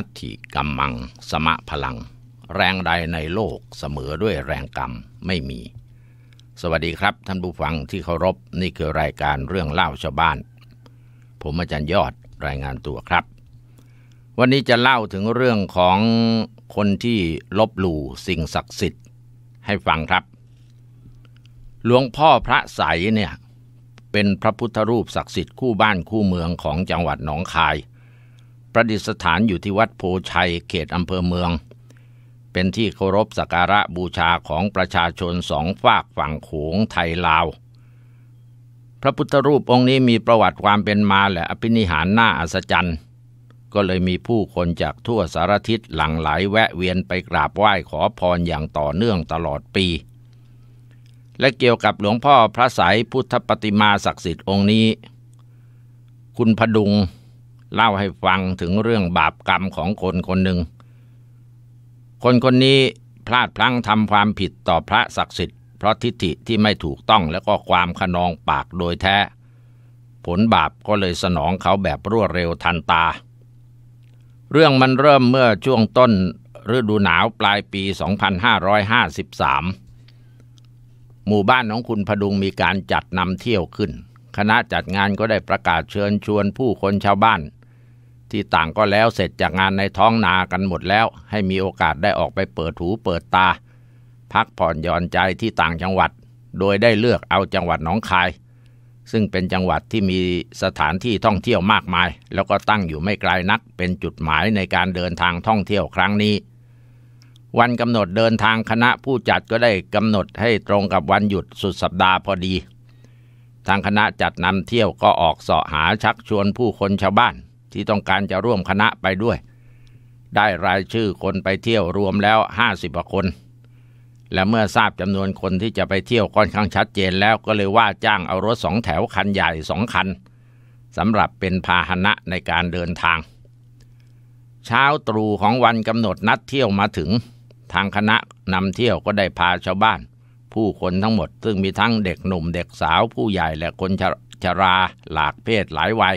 ัตถิกรมมังสมะพลัง แรงใดในโลกเสมอด้วยแรงกรรมไม่มี สวัสดีครับท่านผู้ฟังที่เคารพนี่คือ รายการเรื่องเล่าชาวบ้าน ผมอาจารย์ยอดรายงานตัวครับ วันนี้จะเล่าถึงเรื่องของคนที่ลบหลู่สิ่งศักดิ์สิทธิ์ให้ฟังครับ หลวงพ่อพระใสเนี่ยเป็นพระพุทธรูปศักดิ์สิทธิ์คู่บ้านคู่เมืองของจังหวัดหนองคายประดิษฐานอยู่ที่วัดโพชัยเขตอำเภอเมือง เป็นที่เคารพสักการะบูชาของประชาชนสองฝากฝั่งโขงไทยลาว พระพุทธรูปองค์นี้มีประวัติความเป็นมาและอภินิหารน่าอัศจรรย์ ก็เลยมีผู้คนจากทั่วสารทิศหลั่งไหลแวะเวียนไปกราบไหว้ขอพรอย่างต่อเนื่องตลอดปี และเกี่ยวกับหลวงพ่อพระสายพุทธปฏิมาศักดิ์สิทธิ์องค์นี้ คุณพดุงเล่าให้ฟังถึงเรื่องบาปกรรมของคนคนหนึ่ง คนคนนี้พลาดพลั้งทำความผิดต่อพระศักดิ์สิทธิ์ เพราะทิฏฐิที่ไม่ถูกต้องและก็ความขนองปากโดยแท้ ผลบาปก็เลยสนองเขาแบบรวดเร็วทันตา เรื่องมันเริ่มเมื่อช่วงต้นฤดูหนาวปลายปี 2553 หมู่บ้านของคุณพดุงมีการจัดนำเที่ยวขึ้น คณะจัดงานก็ได้ประกาศเชิญชวนผู้คนชาวบ้านที่ต่างก็แล้วเสร็จจากงานในท้องนากันหมดแล้ว ให้มีโอกาสได้ออกไปเปิดหูเปิดตา พักผ่อนหย่อนใจที่ต่างจังหวัด โดยได้เลือกเอาจังหวัดหนองคาย ซึ่งเป็นจังหวัดที่มีสถานที่ท่องเที่ยวมากมาย แล้วก็ตั้งอยู่ไม่ไกลนักเป็นจุดหมายในการเดินทางท่องเที่ยวครั้งนี้ วันกำหนดเดินทางคณะผู้จัดก็ได้กำหนดให้ตรงกับวันหยุดสุดสัปดาห์พอดี ทางคณะจัดนำเที่ยวก็ออกเสาะหาชักชวนผู้คนชาวบ้านที่ต้องการจะร่วมคณะไปด้วย ได้รายชื่อคนไปเที่ยวรวมแล้วห้าสิบคน และเมื่อทราบจำนวนคนที่จะไปเที่ยวค่อนข้างชัดเจนแล้วก็เลยว่าจ้างเอารถสองแถวคันใหญ่สองคันสำหรับเป็นพาหนะในการเดินทาง เช้าตรู่ของวันกำหนดนัดเที่ยวมาถึง ทางคณะนำเที่ยวก็ได้พาชาวบ้าน ผู้คนทั้งหมดซึ่งมีทั้งเด็กหนุ่มเด็กสาว ผู้ใหญ่และคนชชราหลากเพศหลายวัย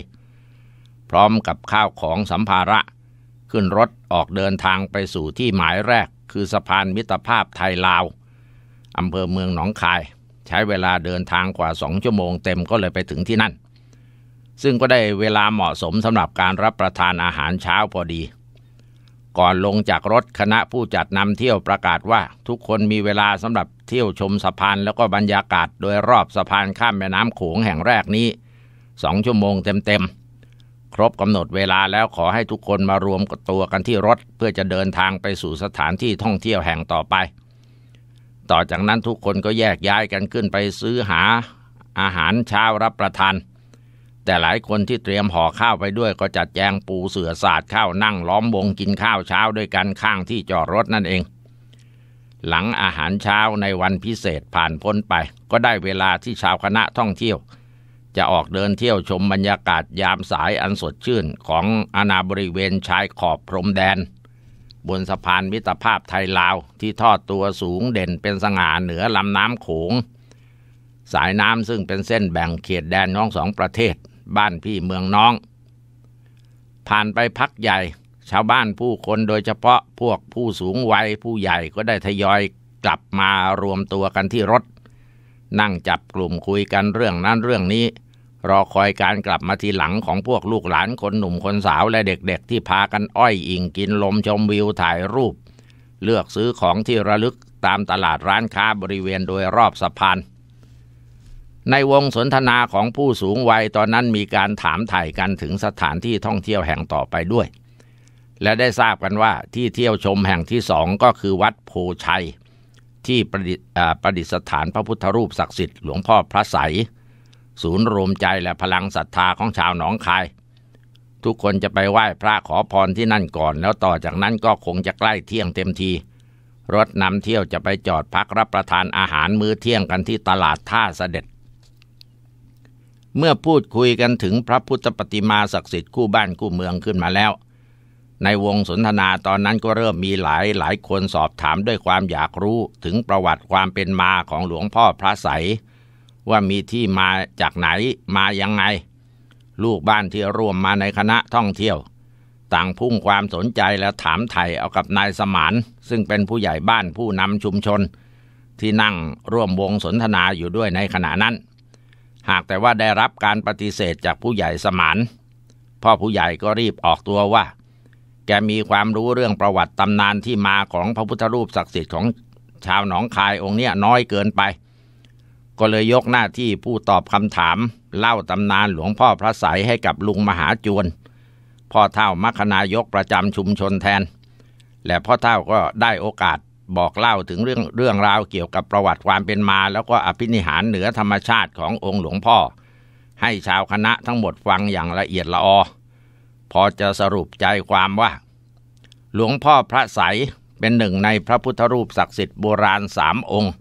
พร้อมกับข้าวของสัมภาระ ขึ้นรถออกเดินทางไปสู่ที่หมายแรก คือสะพานมิตรภาพไทยลาว อำเภอเมืองหนองคาย ใช้เวลาเดินทางกว่าสองชั่วโมงเต็มก็เลยไปถึงที่นั่น ซึ่งก็ได้เวลาเหมาะสมสำหรับการรับประทานอาหารเช้าพอดี ก่อนลงจากรถคณะผู้จัดนำเที่ยวประกาศว่า ทุกคนมีเวลาสำหรับเที่ยวชมสะพานแล้วก็บรรยากาศโดยรอบสะพานข้ามแม่น้ำโขงแห่งแรกนี้สองชั่วโมงเต็มๆครบกำหนดเวลาแล้วขอให้ทุกคนมารวมตัวกันที่รถเพื่อจะเดินทางไปสู่สถานที่ท่องเที่ยวแห่งต่อไป ต่อจากนั้นทุกคนก็แยกย้ายกันขึ้นไปซื้อหาอาหารเช้ารับประทาน แต่หลายคนที่เตรียมห่อข้าวไปด้วยก็จัดแจงปูเสื่อสาดข้าวนั่งล้อมวงกินข้าวเช้า ด้วยกันข้างที่จอดรถนั่นเอง หลังอาหารเช้าในวันพิเศษผ่านพ้นไปก็ได้เวลาที่ชาวคณะท่องเที่ยวจะออกเดินเที่ยวชมบรรยากาศยามสายอันสดชื่นของอาณาบริเวณชายขอบพรมแดน บนสะพานมิตรภาพไทยลาวที่ทอดตัวสูงเด่นเป็นสง่าเหนือลำน้ำโขง สายน้ำซึ่งเป็นเส้นแบ่งเขตแดนน้องสองประเทศบ้านพี่เมืองน้อง ผ่านไปพักใหญ่ ชาวบ้านผู้คนโดยเฉพาะพวกผู้สูงวัยผู้ใหญ่ก็ได้ทยอยกลับมารวมตัวกันที่รถนั่งจับกลุ่มคุยกันเรื่องนั้นเรื่องนี้ รอคอยการกลับมาทีหลังของพวกลูกหลานคนหนุ่มคนสาวและเด็กๆ ที่พากันอ้อยอิงกินลมชมวิวถ่ายรูป เลือกซื้อของที่ระลึกตามตลาดร้านค้าบริเวณโดยรอบสะพานในวงสนทนาของผู้สูงวัยตอนนั้นมีการถามถ่ายกันถึงสถานที่ท่องเที่ยวแห่งต่อไปด้วย และได้ทราบกันว่าที่เที่ยวชมแห่งที่สองก็คือวัดโพชัยที่ประดิษประดษฐานพระพุทธรูปศักดิ์สิทธิ์หลวงพ่อพระใสศูนย์รวมใจและพลังศรัทธาของชาวหนองคาย ทุกคนจะไปไหว้พระขอพรที่นั่นก่อนแล้วต่อจากนั้นก็คงจะใกล้เที่ยงเต็มที รถนำเที่ยวจะไปจอดพักรับประทานอาหารมื้อเที่ยงกันที่ตลาดท่าเสด็จ เมื่อพูดคุยกันถึงพระพุทธปฏิมาศักดิ์สิทธิ์คู่บ้านคู่เมืองขึ้นมาแล้วในวงสนทนาตอนนั้นก็เริ่มมีหลายหลายคนสอบถามด้วยความอยากรู้ถึงประวัติความเป็นมาของหลวงพ่อพระใสว่ามีที่มาจากไหนมายังไง ลูกบ้านที่ร่วมมาในคณะท่องเที่ยว ต่างพุ่งความสนใจและถามไถ่เอากับนายสมาน ซึ่งเป็นผู้ใหญ่บ้านผู้นำชุมชนที่นั่งร่วมวงสนทนาอยู่ด้วยในขณะนั้น หากแต่ว่าได้รับการปฏิเสธจากผู้ใหญ่สมาน พ่อผู้ใหญ่ก็รีบออกตัวว่าจะมีความรู้เรื่องประวัติตำนานที่มาของพระพุทธรูปศักดิ์สิทธิ์ของชาวหนองคายองค์เนี้ยน้อยเกินไป ก็เลยยกหน้าที่ผู้ตอบคำถามเล่าตำนานหลวงพ่อพระสายให้กับลุงมหาจวนพ่อเท่ามัคณายกประจำชุมชนแทน และพ่อเท่าก็ได้โอกาสบอกเล่าถึงเรื่องเรื่องราวเกี่ยวกับประวัติความเป็นมาแล้วก็อภินิหารเหนือธรรมชาติขององค์หลวงพ่อ ให้ชาวคณะทั้งหมดฟังอย่างละเอียดละออพอจะสรุปใจความว่า หลวงพ่อพระสายเป็นหนึ่งในพระพุทธรูปศักดิ์สิทธิ์โบราณสามองค์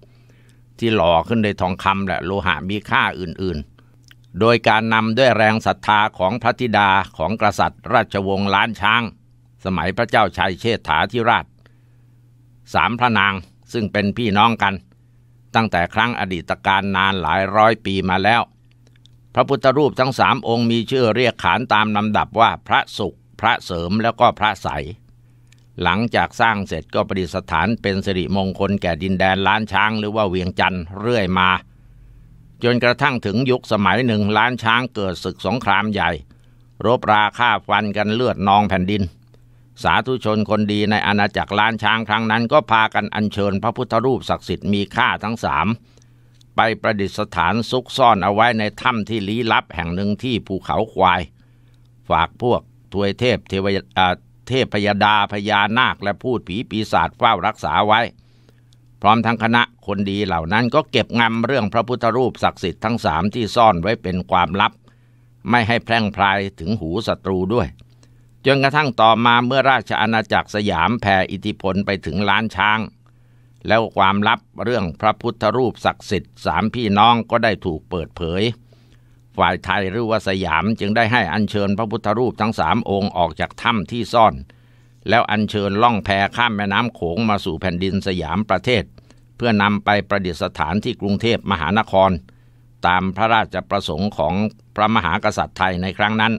ที่หล่อขึ้นด้วยทองคำและโลหะมีค่าอื่นๆ โดยการนำด้วยแรงศรัทธาของพระธิดาของกษัตริย์ราชวงศ์ล้านช้าง สมัยพระเจ้าชัยเชษฐาธิราชสามพระนางซึ่งเป็นพี่น้องกัน ตั้งแต่ครั้งอดีตการนานหลายร้อยปีมาแล้วพระพุทธรูปทั้งสามองค์มีชื่อเรียกขานตามลำดับว่าพระสุข พระเสริม แล้วก็พระใส หลังจากสร้างเสร็จก็ประดิษฐานเป็นสิริมงคลแก่ดินแดนล้านช้างหรือว่าเวียงจันทร์เรื่อยมา จนกระทั่งถึงยุคสมัยหนึ่งล้านช้างเกิดศึกสงครามใหญ่ รบราฆ่าฟันกันเลือดนองแผ่นดิน สาธุชนคนดีในอาณาจักรล้านช้างครั้งนั้นก็พากันอัญเชิญพระพุทธรูปศักดิ์สิทธิ์มีค่าทั้งสามไปประดิษฐานซุกซ่อนเอาไว้ในถ้ำที่ลี้ลับแห่งหนึ่งที่ภูเขาควาย ฝากพวกทวยเทพเทวเทพพยดาพญานาคและพูดผีปีศาจเฝ้ารักษาไว้ พร้อมทั้งคณะคนดีเหล่านั้นก็เก็บงำเรื่องพระพุทธรูปศักดิ์สิทธิ์ทั้งสามที่ซ่อนไว้เป็นความลับ ไม่ให้แพร่งพลายถึงหูศัตรูด้วยจนกระทั่งต่อมาเมื่อราชอาณาจักรสยามแผ่อิทธิพลไปถึงล้านช้างแล้วความลับเรื่องพระพุทธรูปศักดิ์สิทธิ์สามพี่น้องก็ได้ถูกเปิดเผย ฝ่ายไทยหรือว่าสยามจึงได้ให้อัญเชิญพระพุทธรูปทั้งสามองค์ออกจากถ้ำที่ซ่อน แล้วอัญเชิญล่องแพข้ามแม่น้ำโขงมาสู่แผ่นดินสยามประเทศ เพื่อนำไปประดิษฐานที่กรุงเทพมหานคร ตามพระราชประสงค์ของพระมหากษัตริย์ไทยในครั้งนั้น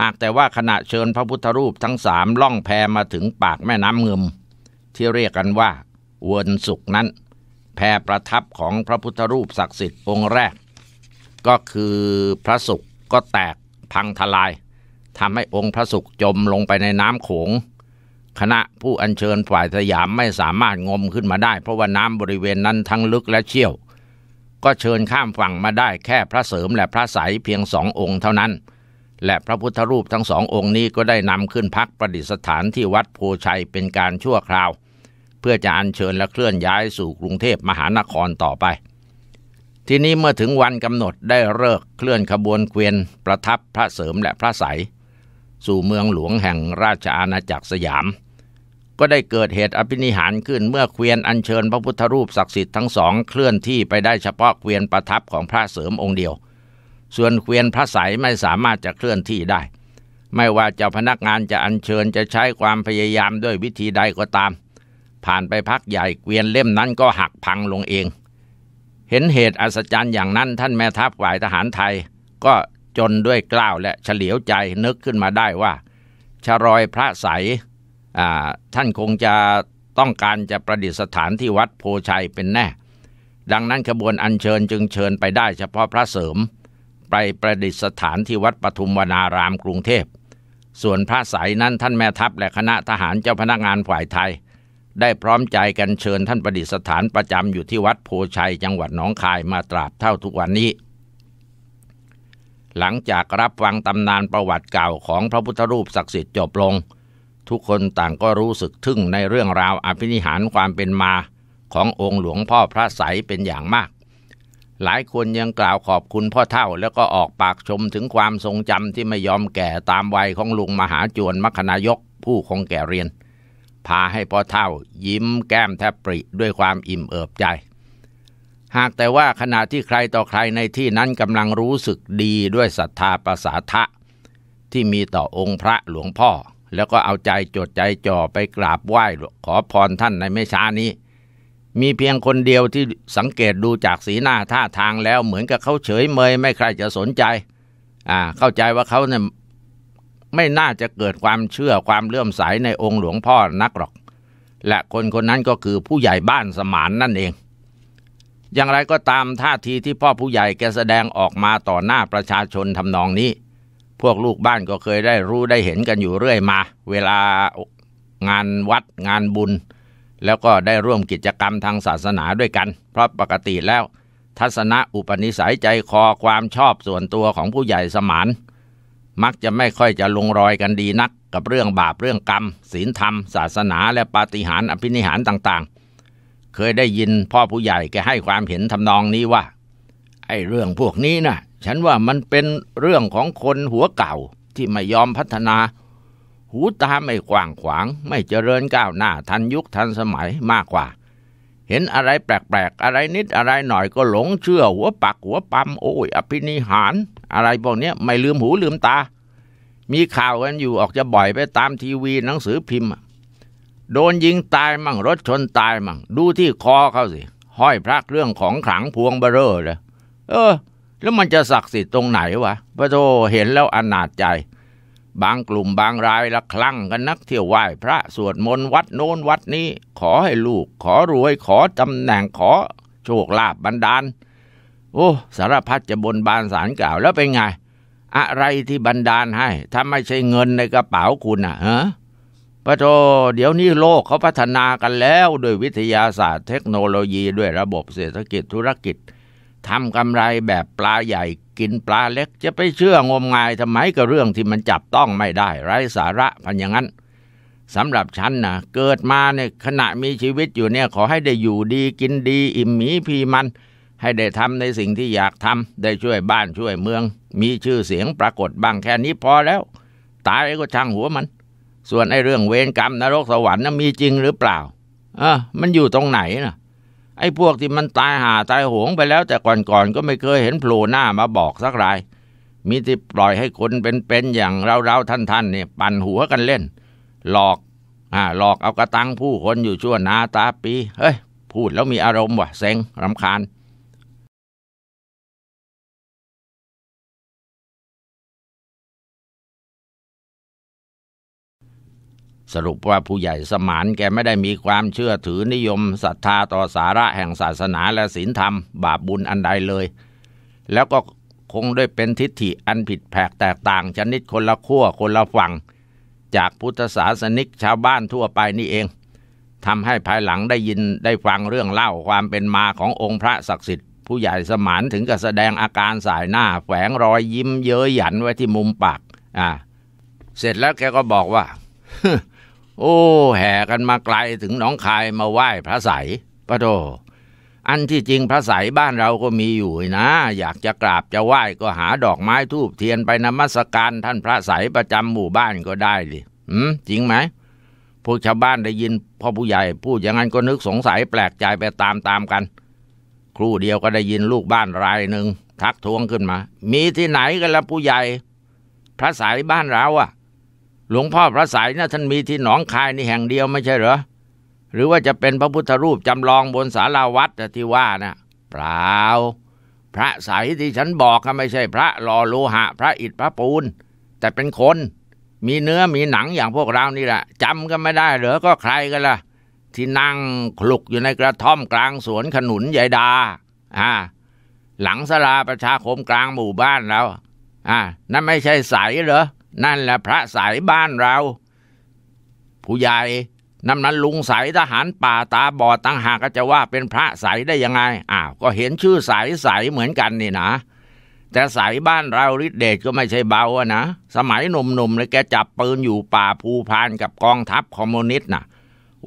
หากแต่ว่าขณะเชิญพระพุทธรูปทั้งสามล่องแพมาถึงปากแม่น้ำเงิมที่เรียกกันว่าวันศุกร์นั้น แพรประทับของพระพุทธรูปศักดิ์สิทธิ์องค์แรกก็คือพระศุกร์ก็แตกพังทลายทำให้องค์พระศุกร์จมลงไปในน้ำโขงคณะผู้อัญเชิญฝ่ายสยามไม่สามารถงมขึ้นมาได้เพราะว่าน้ำบริเวณนั้นทั้งลึกและเชี่ยว ก็เชิญข้ามฝั่งมาได้แค่พระเสริมและพระสายเพียงสององค์เท่านั้น และพระพุทธรูปทั้งสององค์นี้ก็ได้นำขึ้นพักประดิษฐานที่วัดโพชัยเป็นการชั่วคราวพื่อจะอัญเชิญและเคลื่อนย้ายสู่กรุงเทพมหานครต่อไป ทีนี้เมื่อถึงวันกำหนดได้เลิกเคลื่อนขบวนเกวียนประทับพระเสริมและพระใสสู่เมืองหลวงแห่งราชอาณาจักรสยาม ก็ได้เกิดเหตุอภินิหารขึ้นเมื่อเกวียนอัญเชิญพระพุทธรูปศักดิ์สิทธิ์ทั้งสองเคลื่อนที่ไปได้เฉพาะเกวียนประทับของพระเสริมองค์เดียว ส่วนเกวียนพระใสไม่สามารถจะเคลื่อนที่ได้ ไม่ว่าเจ้าพนักงานจะอัญเชิญจะใช้ความพยายามด้วยวิธีใดก็ตามผ่านไปพักใหญ่เกวียนเล่มนั้นก็หักพังลงเอง เห็นเหตุอัศจรรย์อย่างนั้นท่านแม่ทัพฝ่ายทหารไทย ก็จนด้วยกล้าวและเฉลียวใจนึกขึ้นมาได้ว่าชรอยพระใสท่านคงจะต้องการจะประดิษฐานที่วัดโพชัยเป็นแน่ ดังนั้นขบวนอัญเชิญจึงเชิญไปได้เฉพาะพระเสริม ไปประดิษฐานที่วัดปทุมวนารามกรุงเทพส่วนพระสายนั้นท่านแม่ทัพและคณะทหารเจ้าพนักงานฝ่ายไทยได้พร้อมใจกันเชิญท่านประดิษฐานประจำอยู่ที่วัดโพชัย จังหวัดหนองคายมาตราบเท่าทุกวันนี้ หลังจากรับฟังตำนานประวัติเก่าของพระพุทธรูปศักดิ์สิทธิ์จบลงทุกคนต่างก็รู้สึกทึ่งในเรื่องราวอภินิหารความเป็นมา ขององค์หลวงพ่อพระใสเป็นอย่างมาก หลายคนยังกล่าวขอบคุณพ่อเท่าแล้วก็ออกปากชมถึงความทรงจำที่ไม่ยอมแก่ตามวัยของลุงมหาจวนมคณายก ผู้คงแก่เรียนพาให้พ่อเท่ายิ้มแก้มแทบปริด้วยความอิ่มเอิบใจ หากแต่ว่าขณะที่ใครต่อใครในที่นั้นกำลังรู้สึกดีด้วยศรัทธาภาษาทะ ที่มีต่อองค์พระหลวงพ่อ แล้วก็เอาใจจดใจจ่อไปกราบไหว้ขอพรท่านในไม่ช้านี้ มีเพียงคนเดียวที่สังเกตดูจากสีหน้าท่าทางแล้วเหมือนกับเขาเฉยเมยไม่ใครจะสนใจ อ่าเข้าใจว่าเขาเนี่ยไม่น่าจะเกิดความเชื่อความเลื่อมใสในองค์หลวงพ่อนักหรอก และคนคนนั้นก็คือผู้ใหญ่บ้านสมานนั่นเอง อย่างไรก็ตามท่าทีที่พ่อผู้ใหญ่แกแสดงออกมาต่อหน้าประชาชนทำนองนี้ พวกลูกบ้านก็เคยได้รู้ได้เห็นกันอยู่เรื่อยมา เวลางานวัดงานบุญ แล้วก็ได้ร่วมกิจกรรมทางศาสนาด้วยกัน เพราะปกติแล้วทัศนะอุปนิสัยใจคอความชอบส่วนตัวของผู้ใหญ่สมานมักจะไม่ค่อยจะลงรอยกันดีนัก กับเรื่องบาปเรื่องกรรม ศีลธรรม ศาสนา และปาฏิหาริย์อภินิหารต่าง ๆ เคยได้ยินพ่อผู้ใหญ่แกให้ความเห็นทำนองนี้ว่าไอ้เรื่องพวกนี้นะ่ะฉันว่ามันเป็นเรื่องของคนหัวเก่าที่ไม่ยอมพัฒนา หูตาไม่กว้างขวางไม่เจริญก้าวหน้าทันยุคทันสมัยมากกว่าเห็นอะไรแปลก ๆ อะไรนิดอะไรหน่อยก็หลงเชื่อหัวปักหัวปั๊มโอ้ย อภินิหาร อะไรพวกนี้ไม่ลืมหูลืมตา มีข่าวกันอยู่ออกจะบ่อยไปตามทีวีหนังสือพิมพ์ โดนยิงตายมั่งรถชนตายมั่งดูที่คอเขาสิ ห้อยพระเครื่องของขลังพวงเบรอเลยเออ แล้วมันจะศักดิ์สิทธิ์ตรงไหนวะพระโทเห็นแล้วอนาจใจบางกลุ่มบางรายละคลั่งกันนักเที่ยวไหว้พระสวดมนต์วัดโน้นวัดนี้ขอให้ลูกขอรวยขอตำแหน่งขอโชคลาภบันดาลโอ้สารพัดจะบนบานสารกล่าวแล้วเป็นไง อะไรที่บันดาลให้ถ้าไม่ใช่เงินในกระเป๋าคุณอ่ะฮะพระโตเดี๋ยวนี้โลกเขาพัฒนากันแล้วด้วยวิทยาศาสตร์เทคโนโลยีด้วยระบบเศรษฐกิจธุรกิจทำกำไรแบบปลาใหญ่กินปลาเล็ก จะไปเชื่องมงายทำไมกับเรื่องที่มันจับต้องไม่ได้ ไร้สาระพันอย่างนั้นสำหรับฉันนะเกิดมาเนี่ยขณะมีชีวิตอยู่เนี่ย ขอให้ได้อยู่ดีกินดี อิ่มมีพีมัน ให้ได้ทำในสิ่งที่อยากทำได้ช่วยบ้านช่วยเมือง มีชื่อเสียงปรากฏบ้างแค่นี้พอแล้ว ตายก็ช่างหัวมัน ส่วนไอ้เรื่องเวรกรรมนรกสวรรค์นะมีจริงหรือเปล่า เออมันอยู่ตรงไหนนะ่ะไอ้พวกที่มันตายหาตายโหงไปแล้วแต่ก่อนๆกก็ไม่เคยเห็นโผล่หน้ามาบอกสักราย มีที่ปล่อยให้คนเป็นๆอย่างเราๆท่านๆเนี่ยปั่นหัวกันเล่น หลอกอ่าหลอกเอากระตังผู้คนอยู่ชั่วนาตาปี เฮ้ย พูดแล้วมีอารมณ์ว่ะเซ็งรำคาญสรุปว่าผู้ใหญ่สมานแกไม่ได้มีความเชื่อถือนิยมศรัทธาต่อสาระแห่งศาสนาและศีลธรรมบาปบุญอันใดเลย แล้วก็คงด้วยเป็นทิฏฐิอันผิดแผกแตกต่างชนิดคนละขั้วคนละฝั่งจากพุทธศาสนิกชาวบ้านทั่วไปนี่เองทำให้ภายหลังได้ยินได้ฟังเรื่องเล่าความเป็นมาขององค์พระศักดิ์สิทธิ์ผู้ใหญ่สมานถึงกับแสดงอาการสายหน้าแฝงรอยยิ้ม เย้ยหยันไว้ที่มุมปาก อ่า เสร็จแล้วแกก็บอกว่าโอ้ แห่กันมาไกลถึงหนองคายมาไหว้พระใสระโตอันที่จริงพระใสบ้านเราก็มีอยู่นะ อยากจะกราบจะไหว้ก็หาดอกไม้ทูบเทียนไปนมัสการท่านพระใสประจำหมู่บ้านก็ได้ดิอืมจริงไหมพวกชาวบ้านได้ยินพ่อผู้ใหญ่พูดอย่างนั้นก็นึกสงสัยแปลกใจไปตามตามกันครู่เดียวก็ได้ยินลูกบ้านรายหนึ่งทักท้วงขึ้นมา มีที่ไหนกันละผู้ใหญ่ พระสายบ้านเราอะ่ะหลวงพ่อพระสายนะ่ะท่านมีที่หนองคายนี่แห่งเดียวไม่ใช่เหรอ หรือว่าจะเป็นพระพุทธรูปจำลองบนศาลาวัดที่ว่านะ่ะเปล่าพระสายที่ฉันบอกก็ไม่ใช่พระหล่อโลหะพระอิฐพระปูนแต่เป็นคนมีเนื้อมีหนังอย่างพวกเรานี่แหละจำก็ไม่ได้เหรอ ก็ใครกันละ่ะที่นั่งคลุกอยู่ในกระท่อมกลางสวนขนุนใหญ่ดาอ่าหลังสลาประชาคมกลางหมู่บ้านแล้วอ่านั่นไม่ใช่สายเหรอนั่นแหละพระสายบ้านเรา ผู้ใหญ่นันนั้นลุงสายทหารป่าตาบอดตั้งหาก็จะว่าเป็นพระสายได้ยังไงอ้าวก็เห็นชื่อสายสายเหมือนกันนี่นะ แต่สายบ้านเราฤทธิเดชก็ไม่ใช่เบาอะนะสมัยหนุ่มๆเลยแกจับปืนอยู่ป่าภูพานกับกองทัพคอมมิวนิสต์น่ะ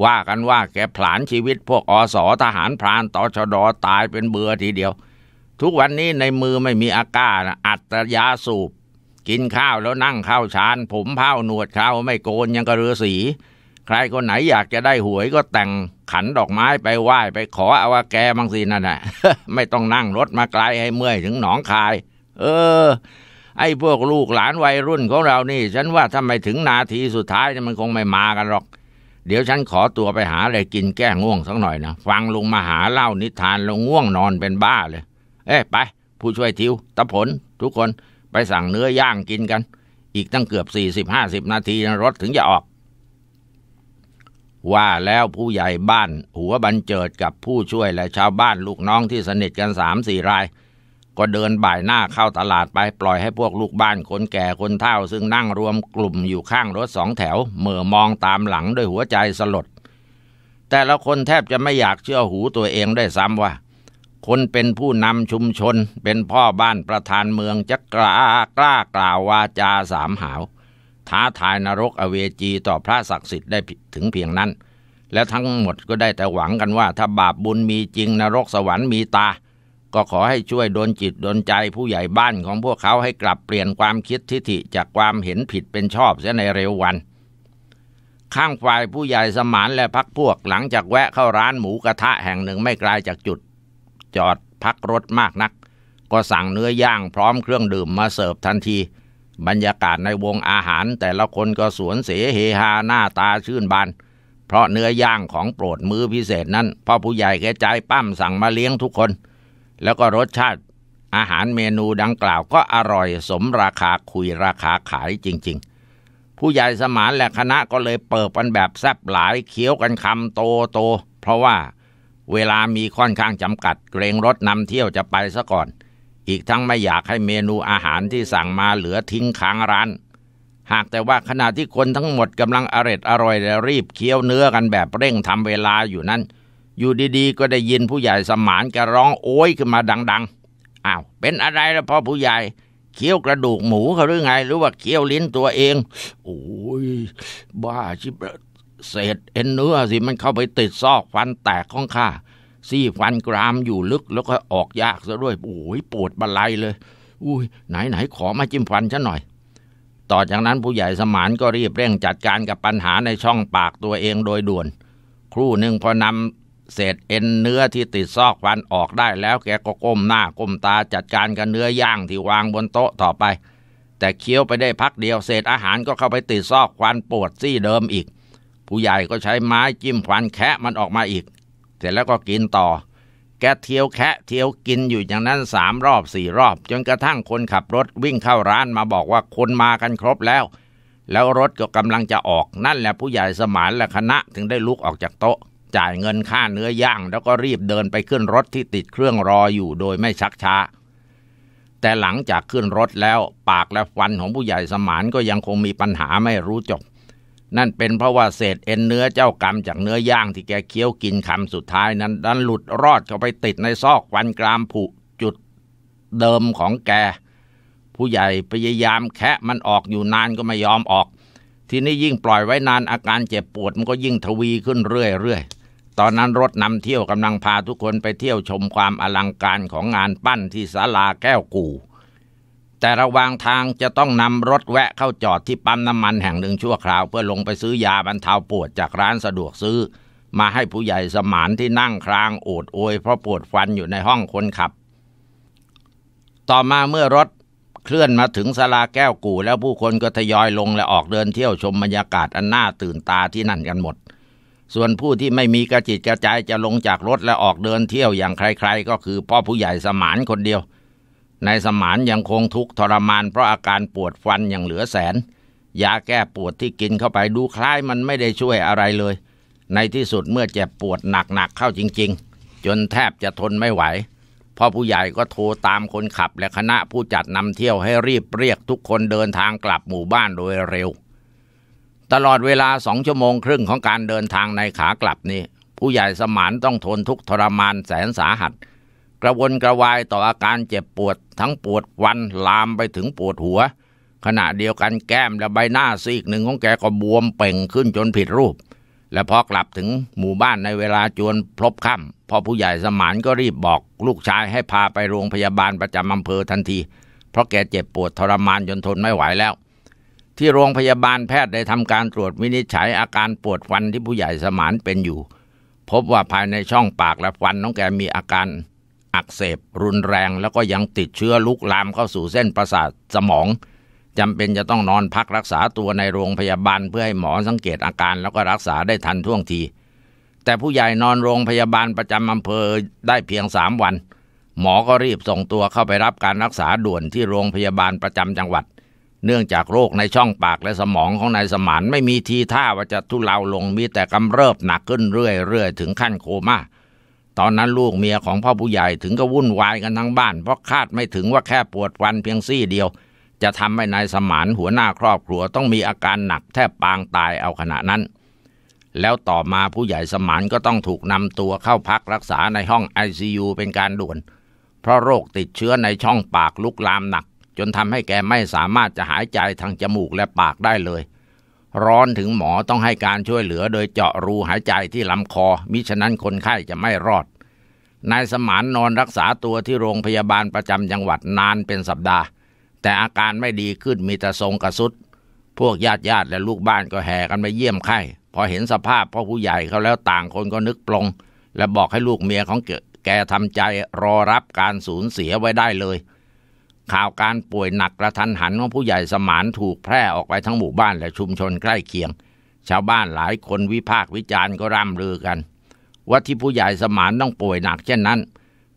ว่ากันว่าแกผลาญชีวิตพวกอสอทหารพรานตอชดอตายเป็นเบื่อทีเดียว ทุกวันนี้ในมือไม่มีอากาานะอัตยาสูบกินข้าวแล้วนั่งข้าวชานผมเผ้าหนวดเข้าไม่โกนยังกระเรือสีใครคนไหนอยากจะได้หวยก็แต่งขันดอกไม้ไปไหว้ ไปขอเอาว่าแกบางสินั่นหละไม่ต้องนั่งรถมาไกลให้เมื่อยถึงหนองคาย เออไอ้พวกลูกหลานวัยรุ่นของเรานี่ ฉันว่าทำไมถึงนาทีสุดท้ายมันคงไม่มากันหรอก เดี๋ยวฉันขอตัวไปหาอะไรกินแก้ง่วงสักหน่อยนะฟังลุงมาหาเล่านิทานลงง่วงนอนเป็นบ้าเลยเอ้ไปผู้ช่วยทิวตะผลทุกคนไปสั่งเนื้อย่างกินกัน อีกตั้งเกือบสี่สิบห้าสิบนาที รถถึงจะออก ว่าแล้วผู้ใหญ่บ้านหัวบันเจิดกับผู้ช่วยและชาวบ้านลูกน้องที่สนิทกันสามสี่ราย ก็เดินบ่ายหน้าเข้าตลาดไปปล่อยให้พวกลูกบ้านคนแก่คนเฒ่าซึ่งนั่งรวมกลุ่มอยู่ข้างรถสองแถวเมื่อมองตามหลังด้วยหัวใจสลด แต่ละคนแทบจะไม่อยากเชื่อหูตัวเองได้ซ้ำว่าคนเป็นผู้นำชุมชนเป็นพ่อบ้านประธานเมืองจะกล้ากล้ากล่าววาจาสามหาว ท้าทายนรกอเวจีต่อพระศักดิ์สิทธิ์ได้ถึงเพียงนั้น และทั้งหมดก็ได้แต่หวังกันว่า ถ้าบาปบุญมีจริงนรกสวรรค์มีตา ก็ขอให้ช่วยโดนจิตโดนใจผู้ใหญ่บ้านของพวกเขาให้กลับเปลี่ยนความคิดทิฐิจากความเห็นผิดเป็นชอบเสียในเร็ววัน ข้างฝ่ายผู้ใหญ่สมานและพักพวกหลังจากแวะเข้าร้านหมูกระทะแห่งหนึ่งไม่ไกลาจากจุดจอดพักรถมากนัก ก็สั่งเนื้อย่างพร้อมเครื่องดื่มมาเสิร์ฟทันที บรรยากาศในวงอาหารแต่ละคนก็สวนเสเฮฮาหน้าตาชื่นบานเพราะเนื้อย่างของโปรดมือพิเศษนั้นพ่อผู้ใหญ่แกใจปั้มสั่งมาเลี้ยงทุกคน แล้วก็รสชาติ อาหารเมนูดังกล่าวก็อร่อยสมราคาคุยราคาขายจริง ๆ ผู้ใหญ่สมานและคณะก็เลยเปิดกันแบบแซบหลายเคี้ยวกันคำโตโตเพราะว่าเวลามีค่อนข้างจำกัดเกรงรถนำเที่ยวจะไปซะก่อน อีกทั้งไม่อยากให้เมนูอาหารที่สั่งมาเหลือทิ้งค้างร้าน หากแต่ว่าขณะที่คนทั้งหมดกำลังอร็ดอร่อย และรีบเคี้ยวเนื้อกันแบบเร่งทำเวลาอยู่นั้น อยู่ดีๆก็ได้ยินผู้ใหญ่สมานแกร้องโอ้ยขึ้นมาดังๆอ้าว เป็นอะไรล่ะพ่อผู้ใหญ่เคี้ยวกระดูกหมูเขาหรือไงหรือว่าเคี้ยวลิ้นตัวเอง โอ้ยบ้าชิบเศษเอ็นเนื้อสิมันเข้าไปติดซอกฟันแตกของข้าซี่ฟันกรามอยู่ลึกแล้วก็ออกยากซะด้วย โอ้ยปวดบันไลเลย อุ้ยไหนไหนขอมาจิ้มฟันฉันหน่อย ต่อจากนั้นผู้ใหญ่สมานก็รีบเร่งจัดการกับปัญหาในช่องปากตัวเองโดยด่วน ครู่หนึ่งพอนำเศษเอ็นเนื้อที่ติดซอกฟันออกได้แล้วแกก็ก้มหน้าก้มตาจัดการกับเนื้อย่างที่วางบนโต๊ะต่อไป แต่เคี้ยวไปได้พักเดียวเศษอาหารก็เข้าไปติดซอกฟันปวดซี่เดิมอีกผู้ใหญ่ก็ใช้ไม้จิ้มฟันแคะมันออกมาอีก เสร็จแล้วก็กินต่อ แกเที่ยวแคะ เที่ยวกินอยู่อย่างนั้นสามรอบสี่รอบ จนกระทั่งคนขับรถวิ่งเข้าร้านมาบอกว่าคนมากันครบแล้ว แล้วรถก็กำลังจะออกนั่นแหละผู้ใหญ่สมานและคณะถึงได้ลุกออกจากโต๊ะ จ่ายเงินค่าเนื้อย่างแล้วก็รีบเดินไปขึ้นรถที่ติดเครื่องรออยู่โดยไม่ชักช้า แต่หลังจากขึ้นรถแล้วปากและฟันของผู้ใหญ่สมานก็ยังคงมีปัญหาไม่รู้จบนั่นเป็นเพราะว่าเศษเอ็นเนื้อเจ้ากรรมจากเนื้อย่างที่แกเคี้ยวกินคำสุดท้ายนั้นดันหลุดรอดเข้าไปติดในซอกวันกรามผุจุดเดิมของแกผู้ใหญ่ พยายามแคะมันออกอยู่นานก็ไม่ยอมออก ทีนี้ยิ่งปล่อยไว้นานอาการเจ็บปวดมันก็ยิ่งทวีขึ้นเรื่อยๆตอนนั้นรถนำเที่ยวกำลังพาทุกคนไปเที่ยวชมความอลังการของงานปั้นที่ศาลาแก้วกู่แต่ระหว่างทางจะต้องนำรถแวะเข้าจอดที่ปั๊มน้ำมันแห่งหนึ่งชั่วคราวเพื่อลงไปซื้อยาบรรเทาปวดจากร้านสะดวกซื้อ มาให้ผู้ใหญ่สมานที่นั่งครางโอดโอยเพราะปวดฟันอยู่ในห้องคนขับ ต่อมาเมื่อรถเคลื่อนมาถึงสลาแก้วกู่ แล้วผู้คนก็ทยอยลงและออกเดินเที่ยวชมบรรยากาศอันน่าตื่นตาที่นั่นกันหมด ส่วนผู้ที่ไม่มีกระจิตกระใจจะลงจากรถและออกเดินเที่ยวอย่างใคร ๆ ก็คือพ่อผู้ใหญ่สมานคนเดียวนายสมานยังคงทุกข์ทรมานเพราะอาการปวดฟันอย่างเหลือแสนยาแก้ปวดที่กินเข้าไปดูคล้ายมันไม่ได้ช่วยอะไรเลย ในที่สุดเมื่อเจ็บปวดหนักๆเข้าจริงๆ จนแทบจะทนไม่ไหว พ่อผู้ใหญ่ก็โทรตามคนขับและคณะผู้จัดนำเที่ยวให้รีบเรียกทุกคนเดินทางกลับหมู่บ้านโดยเร็ว ตลอดเวลาสองชั่วโมงครึ่งของการเดินทางในขากลับนี้ผู้ใหญ่สมานต้องทนทุกทรมานแสนสาหัสเกระวนกระวายต่ออาการเจ็บปวดทั้งปวดวันลามไปถึงปวดหัว ขณะเดียวกันแก้มและใบหน้าซีกหนึ่งของแกก็บวมเป่งขึ้นจนผิดรูป และพอกลับถึงหมู่บ้านในเวลาจวนพลบค่ำพ่อผู้ใหญ่สมานก็รีบบอกลูกชายให้พาไปโรงพยาบาลประจำอำเภอทันที เพราะแกเจ็บปวดทรมานจนทนไม่ไหวแล้ว ที่โรงพยาบาลแพทย์ได้ทำการตรวจวินิจฉัยอาการปวดฟันที่ผู้ใหญ่สมานเป็นอยู่ พบว่าภายในช่องปากและฟันน้องแกมีอาการอักเสบรุนแรงแล้วก็ยังติดเชื้อลุกลามเข้าสู่เส้นประสาทสมองจำเป็นจะต้องนอนพักรักษาตัวในโรงพยาบาลเพื่อให้หมอสังเกตอาการแล้วก็รักษาได้ทันท่วงที แต่ผู้ใหญ่นอนโรงพยาบาลประจำอำเภอได้เพียงสามวัน หมอก็รีบส่งตัวเข้าไปรับการรักษาด่วนที่โรงพยาบาลประจำจังหวัด เนื่องจากโรคในช่องปากและสมองของนายสมานไม่มีทีท่าว่าจะทุเลาลงมีแต่กำเริบหนักขึ้นเรื่อยๆถึงขั้นโคมา่าตอนนั้นลูกเมียของพ่อผู้ใหญ่ถึงก็วุ่นวายกันทั้งบ้านเพราะคาดไม่ถึงว่าแค่ปวดฟันเพียงซี่เดียว จะทำให้นายสมานหัวหน้าครอบครัวต้องมีอาการหนักแทบปางตายเอาขณะนั้น แล้วต่อมาผู้ใหญ่สมานก็ต้องถูกนำตัวเข้าพักรักษาในห้องไอซเป็นการด่วน เพราะโรคติดเชื้อในช่องปากลุกลามหนักจนทำให้แกไม่สามารถจะหายใจทางจมูกและปากได้เลยร้อนถึงหมอต้องให้การช่วยเหลือโดยเจาะรูหายใจที่ลำคอมิฉะนั้นคนไข้จะไม่รอดนายสมานนอนรักษาตัวที่โรงพยาบาลประจำจังหวัดนานเป็นสัปดาห์ แต่อาการไม่ดีขึ้นมีแต่ทรงกระสุด พวกญาติญาติและลูกบ้านก็แห่กันไปเยี่ยมไข้ พอเห็นสภาพพ่อผู้ใหญ่เขาแล้วต่างคนก็นึกปลง และบอกให้ลูกเมียของแกทำใจรอรับการสูญเสียไว้ได้เลยข่าวการป่วยหนักกระทันหันของผู้ใหญ่สมานถูกแพร่ออกไปทั้งหมู่บ้านและชุมชนใกล้เคียง ชาวบ้านหลายคนวิพากษ์วิจารณ์ก็ร่ำลือกัน ว่าที่ผู้ใหญ่สมานต้องป่วยหนักเช่นนั้น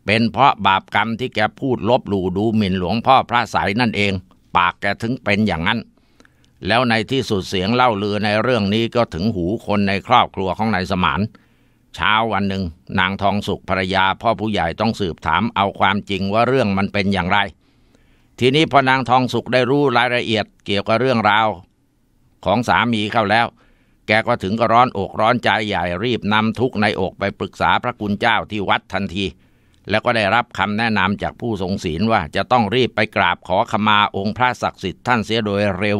เป็นเพราะบาปกรรมที่แกพูดลบหลู่ดูหมิ่นหลวงพ่อพระสายนั่นเองปากแกถึงเป็นอย่างนั้น แล้วในที่สุดเสียงเล่าลือในเรื่องนี้ก็ถึงหูคนในครอบครัวของนายสมานเช้าวันหนึ่ง นางทองสุขภรรยาพ่อผู้ใหญ่ต้องสืบถามเอาความจริงว่าเรื่องมันเป็นอย่างไรทีนี้พอนางทองสุกได้รู้รายละเอียดเกี่ยวกับเรื่องราวของสามีเข้าแล้ว แกก็ถึงก็ร้อนอกร้อนใจใหญ่รีบนำทุกในอกไปปรึกษาพระคุณเจ้าที่วัดทันที แล้วก็ได้รับคำแนะนำจากผู้ทรงศีลว่าจะต้องรีบไปกราบขอขมาองค์พระศักดิ์สิทธิ์ท่านเสียโดยเร็ว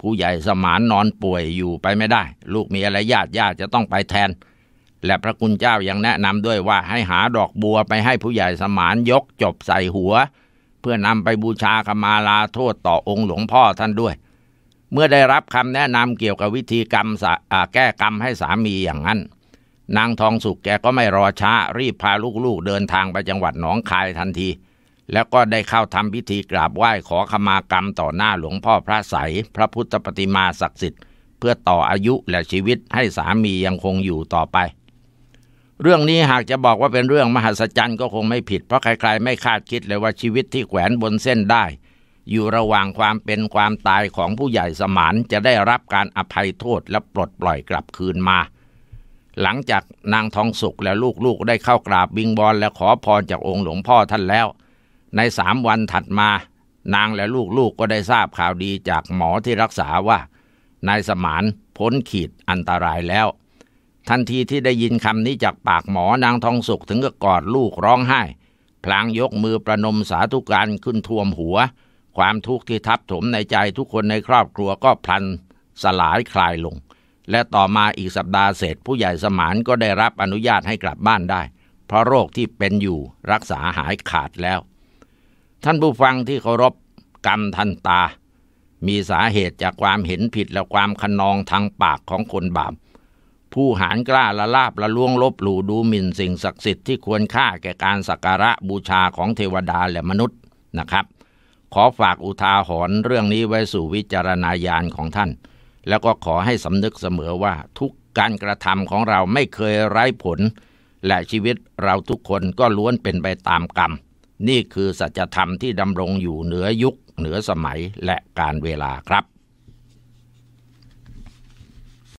ผู้ใหญ่สมานนอนป่วยอยู่ไปไม่ได้ ลูกมีอะไรญาติญาติจะต้องไปแทน และพระคุณเจ้ายังแนะนำด้วยว่าให้หาดอกบัวไปให้ผู้ใหญ่สมานยกจบใส่หัวเพื่อนำไปบูชาขมาลาโทษต่อองค์หลวงพ่อท่านด้วย เมื่อได้รับคำแนะนำเกี่ยวกับวิธีกรรมแก้กรรมให้สามีอย่างนั้นนางทองสุกแกก็ไม่รอช้ารีบพาลูกๆเดินทางไปจังหวัดหนองคายทันที แล้วก็ได้เข้าทำพิธีกราบไหว้ขอขมากรรมต่อหน้าหลวงพ่อพระใสพระพุทธปฏิมาศักดิ์สิทธิ์ เพื่อต่ออายุและชีวิตให้สามียังคงอยู่ต่อไปเรื่องนี้หากจะบอกว่าเป็นเรื่องมหัศจรรย์ก็คงไม่ผิดเพราะใครๆ ไม่คาดคิดเลยว่าชีวิตที่แขวนบนเส้นได้ อยู่ระหว่างความเป็นความตายของผู้ใหญ่สมานจะได้รับการอภัยโทษและปลดปล่อยกลับคืนมา หลังจากนางทองสุขและลูกๆได้เข้ากราบบิงบอลและขอพรจากองค์หลวงพ่อท่านแล้ว ในสามวันถัดมานางและลูกๆกก็ได้ทราบข่าวดีจากหมอที่รักษาว่านายสมานพ้นขีดอันตรายแล้วทันทีที่ได้ยินคำนี้จากปากหมอนางทองสุกถึงกับกอดลูกร้องไห้ พลางยกมือประนมสาธุการขึ้นท่วมหัว ความทุกข์ที่ทับถมในใจทุกคนในครอบครัวก็พลัน สลายคลายลง และต่อมาอีกสัปดาห์เศษผู้ใหญ่สมานก็ได้รับอนุญาตให้กลับบ้านได้ เพราะโรคที่เป็นอยู่รักษาหายขาดแล้ว ท่านผู้ฟังที่เคารพ กรรมทันตา มีสาเหตุจากความเห็นผิดและความขนองทางปากของคนบาปผู้หานกล้าละลาบละล่วงลบหลู่ดูหมิ่นสิ่งศักดิ์สิทธิ์ที่ควรค่าแก่การสักการะบูชาของเทวดาและมนุษย์นะครับ ขอฝากอุทาหรณ์เรื่องนี้ไว้สู่วิจารณญาณของท่าน แล้วก็ขอให้สำนึกเสมอว่าทุกการกระทำของเราไม่เคยไร้ผล และชีวิตเราทุกคนก็ล้วนเป็นไปตามกรรม นี่คือสัจธรรมที่ดำรงอยู่เหนือยุคเหนือสมัยและการเวลาครับ